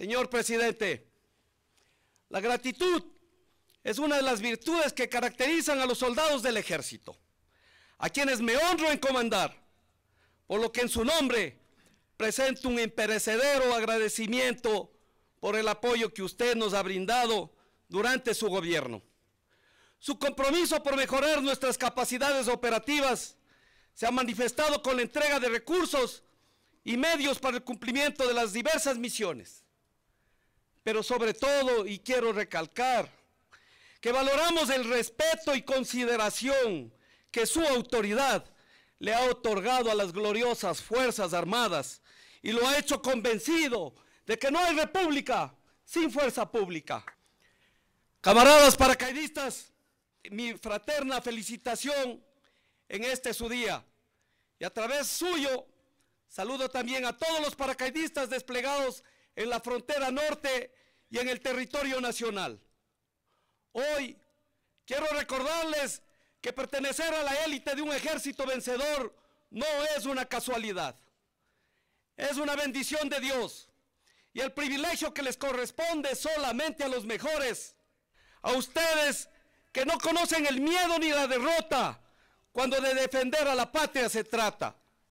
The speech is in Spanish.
Señor presidente, la gratitud es una de las virtudes que caracterizan a los soldados del ejército, a quienes me honro en comandar, por lo que en su nombre presento un imperecedero agradecimiento por el apoyo que usted nos ha brindado durante su gobierno. Su compromiso por mejorar nuestras capacidades operativas se ha manifestado con la entrega de recursos y medios para el cumplimiento de las diversas misiones pero sobre todo, y quiero recalcar, que valoramos el respeto y consideración que su autoridad le ha otorgado a las gloriosas Fuerzas Armadas y lo ha hecho convencido de que no hay república sin fuerza pública. Camaradas paracaidistas, mi fraterna felicitación en este su día. Y a través suyo, saludo también a todos los paracaidistas desplegados en la frontera norte y en el territorio nacional. Hoy quiero recordarles que pertenecer a la élite de un ejército vencedor no es una casualidad. Es una bendición de Dios y el privilegio que les corresponde solamente a los mejores. A ustedes que no conocen el miedo ni la derrota cuando de defender a la patria se trata.